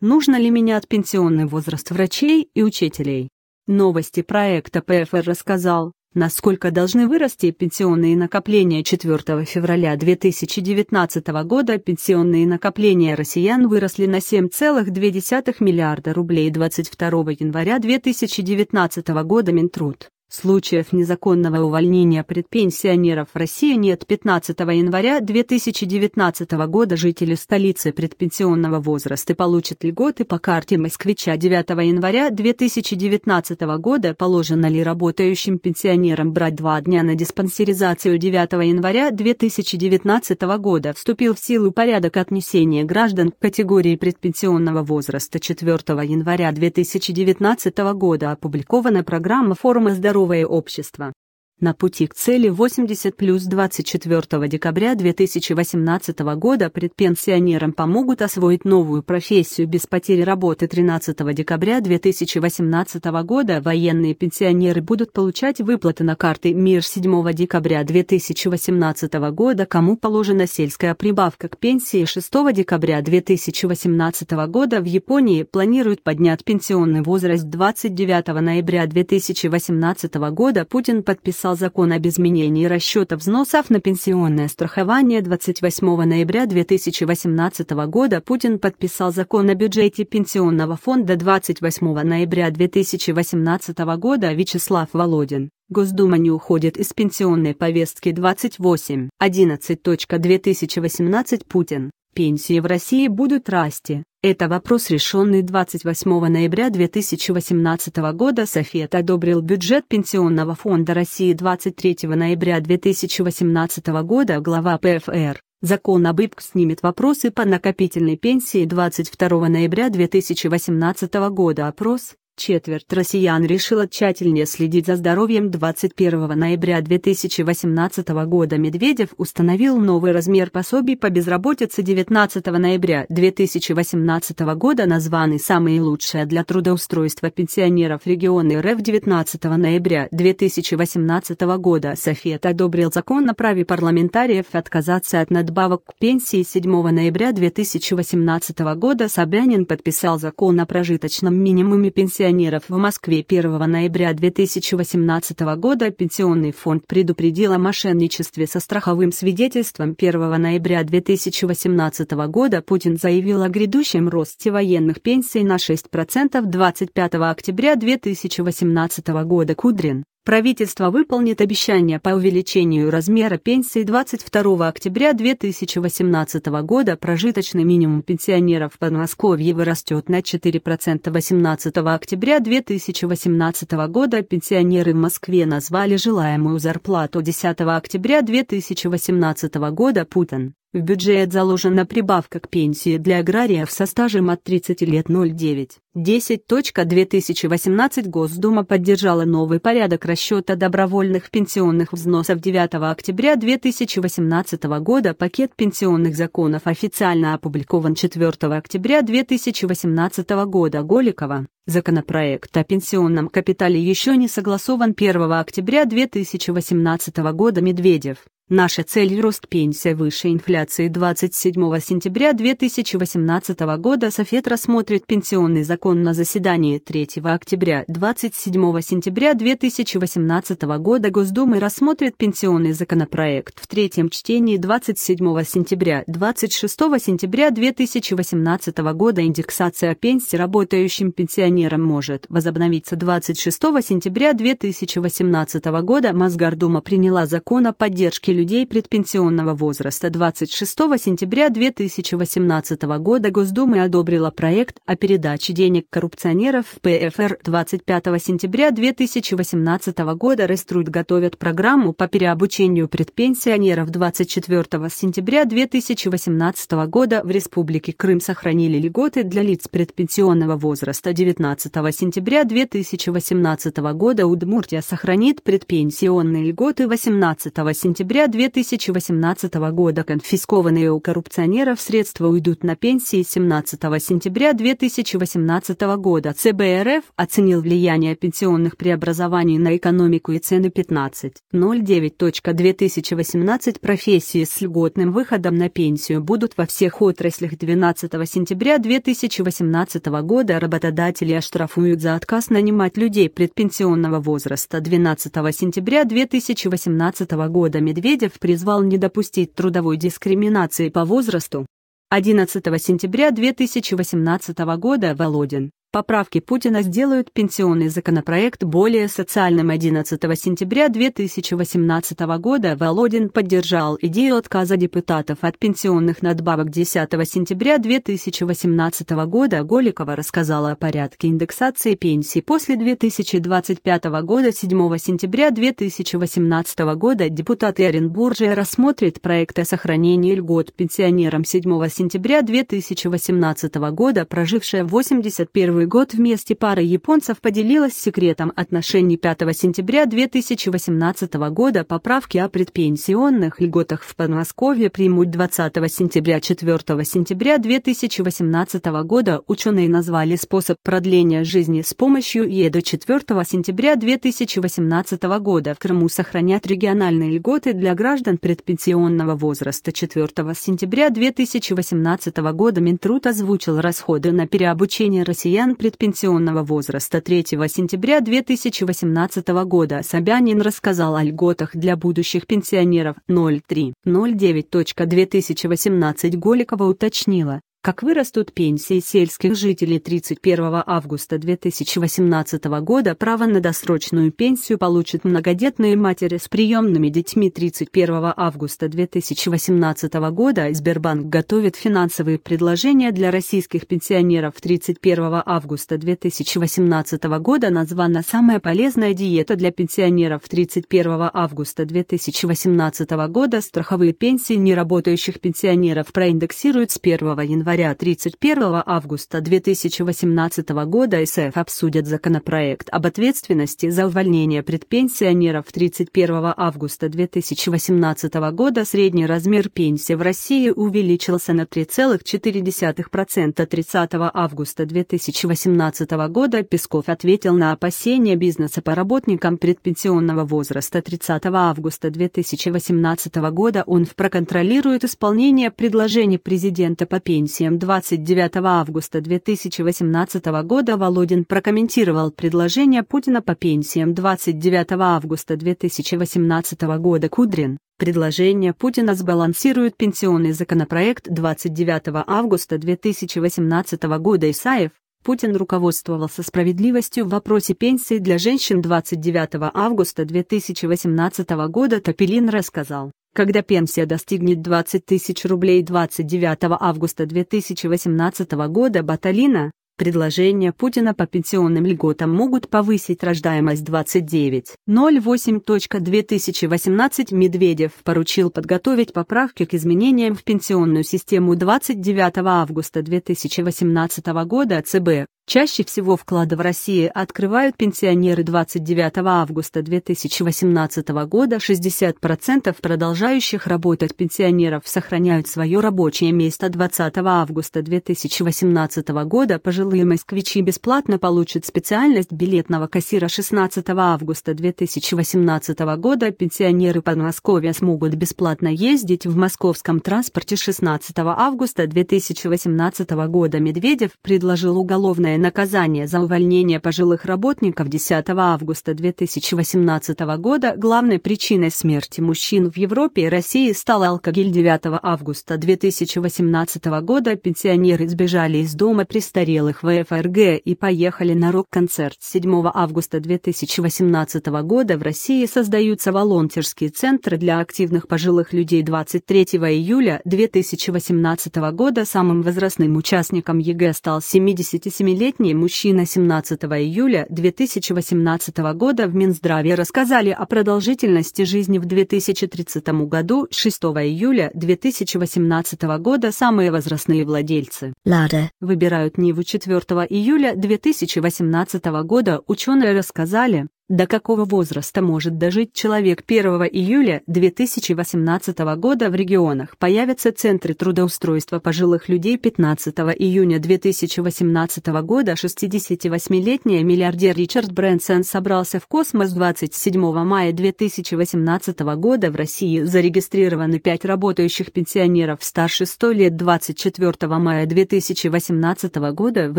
нужно ли меня от пенсионный возраст врачей и учителей. Новости проекта ПФР рассказал, насколько должны вырасти пенсионные накопления 4 февраля 2019 года. Пенсионные накопления россиян выросли на 7,2 миллиарда рублей 22 января 2019 года Минтруд. Случаев незаконного увольнения предпенсионеров в России нет 15 января 2019 года жители столицы предпенсионного возраста получат льготы по карте москвича 9 января 2019 года положено ли работающим пенсионерам брать два дня на диспансеризацию 9 января 2019 года вступил в силу порядок отнесения граждан к категории предпенсионного возраста 4 января 2019 года опубликована программа форума здоровья здоровое общество. На пути к цели 80 плюс 24 декабря 2018 года предпенсионерам помогут освоить новую профессию без потери работы 13 декабря 2018 года военные пенсионеры будут получать выплаты на карты МИР 7 декабря 2018 года, кому положена сельская прибавка к пенсии 6 декабря 2018 года в Японии планируют поднять пенсионный возраст 29 ноября 2018 года Путин подписал подписал закон об изменении расчета взносов на пенсионное страхование 28 ноября 2018 года, Путин подписал закон о бюджете Пенсионного фонда 28 ноября 2018 года, Вячеслав Володин. Госдума не уходит из пенсионной повестки 28.11.2018 Путин. Пенсии в России будут расти. Это вопрос, решенный 28 ноября 2018 года. Софет одобрил бюджет Пенсионного фонда России 23 ноября 2018 года. Глава ПФР. Закон об ИПК снимет вопросы по накопительной пенсии 22 ноября 2018 года. Опрос Четверть россиян решила тщательнее следить за здоровьем 21 ноября 2018 года. Медведев установил новый размер пособий по безработице 19 ноября 2018 года, названный «Самые лучшие для трудоустройства пенсионеров региона РФ» 19 ноября 2018 года. Софет одобрил закон о праве парламентариев отказаться от надбавок к пенсии 7 ноября 2018 года. Собянин подписал закон о прожиточном минимуме пенсионеров пенсионеров в Москве 1 ноября 2018 года Пенсионный фонд предупредил о мошенничестве со страховым свидетельством 1 ноября 2018 года Путин заявил о грядущем росте военных пенсий на 6% 25 октября 2018 года Кудрин правительство выполнит обещание по увеличению размера пенсии 22 октября 2018 года прожиточный минимум пенсионеров в Подмосковье вырастет на 4% 18 октября 2018 года. Пенсионеры в Москве назвали желаемую зарплату 10 октября 2018 года Путин. В бюджет заложена прибавка к пенсии для аграриев со стажем от 30 лет 0,9. 10.2018 Госдума поддержала новый порядок расчета добровольных пенсионных взносов 9 октября 2018 года. Пакет пенсионных законов официально опубликован 4 октября 2018 года Голикова. Законопроект о пенсионном капитале еще не согласован 1 октября 2018 года Медведев. Наша цель – рост пенсии выше инфляции 27 сентября 2018 года Софет рассмотрит пенсионный закон закон на заседании 3 октября 27 сентября 2018 года Госдумы рассмотрит пенсионный законопроект в третьем чтении 27 сентября 26 сентября 2018 года индексация пенсии работающим пенсионерам может возобновиться 26 сентября 2018 года Мосгордума приняла закон о поддержке людей предпенсионного возраста 26 сентября 2018 года Госдума одобрила проект о передаче денег денег коррупционеров ПФР 25 сентября 2018 года Реструд готовят программу по переобучению предпенсионеров 24 сентября 2018 года в Республике Крым сохранили льготы для лиц предпенсионного возраста 19 сентября 2018 года Удмуртия сохранит предпенсионные льготы 18 сентября 2018 года конфискованные у коррупционеров средства уйдут на пенсии 17 сентября 2018 2013 года ЦБРФ оценил влияние пенсионных преобразований на экономику и цены 15.09.2018 профессии с льготным выходом на пенсию будут во всех отраслях 12 сентября 2018 года работодатели оштрафуют за отказ нанимать людей предпенсионного возраста 12 сентября 2018 года Медведев призвал не допустить трудовой дискриминации по возрасту 11 сентября 2018 года, Володин. Поправки Путина сделают пенсионный законопроект более социальным 11 сентября 2018 года. Володин поддержал идею отказа депутатов от пенсионных надбавок 10 сентября 2018 года. Голикова рассказала о порядке индексации пенсий после 2025 года. 7 сентября 2018 года депутаты Оренбуржия рассмотрят проект о сохранении льгот пенсионерам 7 сентября 2018 года, прожившие 81 первый год вместе пара японцев поделилась секретом отношений 5 сентября 2018 года поправки о предпенсионных льготах в Подмосковье примут 20 сентября 4 сентября 2018 года ученые назвали способ продления жизни с помощью Е 4 сентября 2018 года в Крыму сохранят региональные льготы для граждан предпенсионного возраста 4 сентября 2018 года Минтруд озвучил расходы на переобучение россиян россиян предпенсионного возраста 3 сентября 2018 года Собянин рассказал о льготах для будущих пенсионеров 03.09.2018 Голикова уточнила, как вырастут пенсии сельских жителей 31 августа 2018 года, право на досрочную пенсию получат многодетные матери с приемными детьми 31 августа 2018 года. А Сбербанк готовит финансовые предложения для российских пенсионеров 31 августа 2018 года названа «Самая полезная диета для пенсионеров 31 августа 2018 года». Страховые пенсии неработающих пенсионеров проиндексируют с 1 января января 31 августа 2018 года СФ обсудят законопроект об ответственности за увольнение предпенсионеров 31 августа 2018 года средний размер пенсии в России увеличился на 3,4% 30 августа 2018 года Песков ответил на опасения бизнеса по работникам предпенсионного возраста 30 августа 2018 года он проконтролирует исполнение предложений президента по пенсии событиям 29 августа 2018 года Володин прокомментировал предложение Путина по пенсиям 29 августа 2018 года Кудрин. Предложение Путина сбалансирует пенсионный законопроект 29 августа 2018 года Исаев. Путин руководствовался справедливостью в вопросе пенсии для женщин 29 августа 2018 года Топилин рассказал. Когда пенсия достигнет 20 тысяч рублей 29 августа 2018 года Баталина, предложения Путина по пенсионным льготам могут повысить рождаемость 29.08.2018 Медведев поручил подготовить поправки к изменениям в пенсионную систему 29 августа 2018 года ЦБ Чаще всего вклады в России открывают пенсионеры 29 августа 2018 года. 60% продолжающих работать пенсионеров сохраняют свое рабочее место 20 августа 2018 года. Пожилые москвичи бесплатно получат специальность билетного кассира 16 августа 2018 года. Пенсионеры Подмосковья смогут бесплатно ездить в московском транспорте 16 августа 2018 года. Медведев предложил уголовное Минимальное наказание за увольнение пожилых работников 10 августа 2018 года главной причиной смерти мужчин в Европе и России стал алкогель 9 августа 2018 года. Пенсионеры сбежали из дома престарелых в ФРГ и поехали на рок-концерт. 7 августа 2018 года в России создаются волонтерские центры для активных пожилых людей 23 июля 2018 года самым возрастным участником ЕГЭ стал 77-летний 30-летний мужчина 17 июля 2018 года в Минздраве рассказали о продолжительности жизни в 2030 году 6 июля 2018 года самые возрастные владельцы. Лада. Выбирают Ниву 4 июля 2018 года ученые рассказали до какого возраста может дожить человек 1 июля 2018 года в регионах? Появятся центры трудоустройства пожилых людей 15 июня 2018 года. 68-летний миллиардер Ричард Брэнсон собрался в космос 27 мая 2018 года. В России зарегистрированы 5 работающих пенсионеров старше 100 лет 24 мая 2018 года. В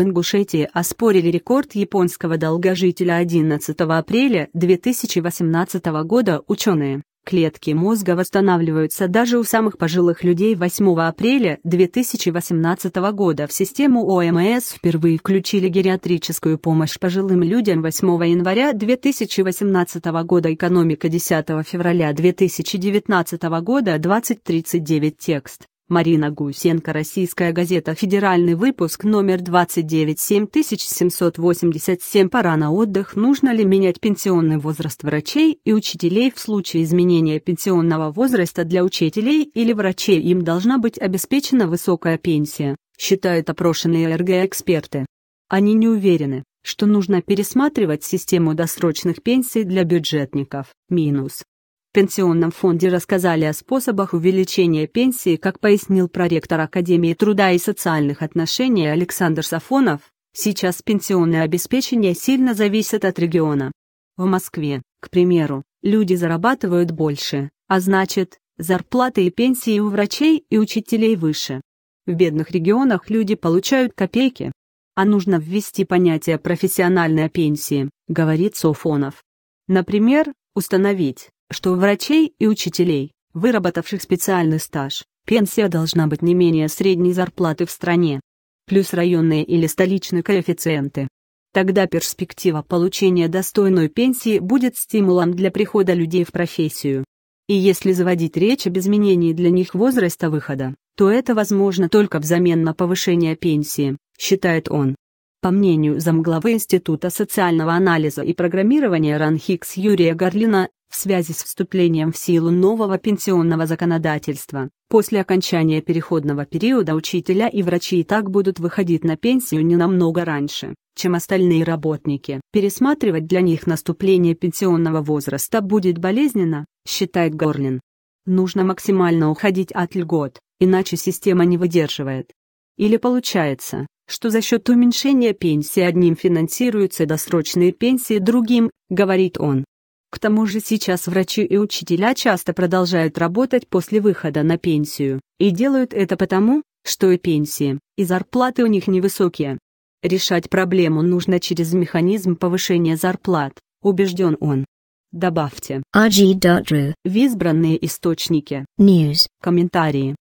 Ингушетии оспорили рекорд японского долгожителя 11 апреля апреля 2018 года ученые. Клетки мозга восстанавливаются даже у самых пожилых людей 8 апреля 2018 года в систему ОМС впервые включили гериатрическую помощь пожилым людям 8 января 2018 года экономика 10 февраля 2019 года 2039 текст. Марина Гусенко, Российская газета, федеральный выпуск, номер 2978787, пора на отдых, нужно ли менять пенсионный возраст врачей и учителей в случае изменения пенсионного возраста для учителей или врачей им должна быть обеспечена высокая пенсия, считают опрошенные РГ-эксперты. Они не уверены, что нужно пересматривать систему досрочных пенсий для бюджетников. Минус. В пенсионном фонде рассказали о способах увеличения пенсии, как пояснил проректор Академии труда и социальных отношений Александр Сафонов. Сейчас пенсионное обеспечение сильно зависит от региона. В Москве, к примеру, люди зарабатывают больше, а значит, зарплаты и пенсии у врачей и учителей выше. В бедных регионах люди получают копейки. А нужно ввести понятие профессиональной пенсии, говорит Софонов. Например, установить, что у врачей и учителей, выработавших специальный стаж, пенсия должна быть не менее средней зарплаты в стране, плюс районные или столичные коэффициенты. Тогда перспектива получения достойной пенсии будет стимулом для прихода людей в профессию. И если заводить речь об изменении для них возраста выхода, то это возможно только взамен на повышение пенсии, считает он. По мнению замглавы Института социального анализа и программирования РАНХИКС Юрия Горлина, в связи с вступлением в силу нового пенсионного законодательства. После окончания переходного периода учителя и врачи и так будут выходить на пенсию не намного раньше, чем остальные работники. Пересматривать для них наступление пенсионного возраста будет болезненно, считает Горлин. Нужно максимально уходить от льгот, иначе система не выдерживает. Или получается, что за счет уменьшения пенсии одним финансируются досрочные пенсии другим, говорит он. К тому же сейчас врачи и учителя часто продолжают работать после выхода на пенсию, и делают это потому, что и пенсии, и зарплаты у них невысокие. Решать проблему нужно через механизм повышения зарплат, убежден он. Добавьте. В избранные источники. News. Комментарии.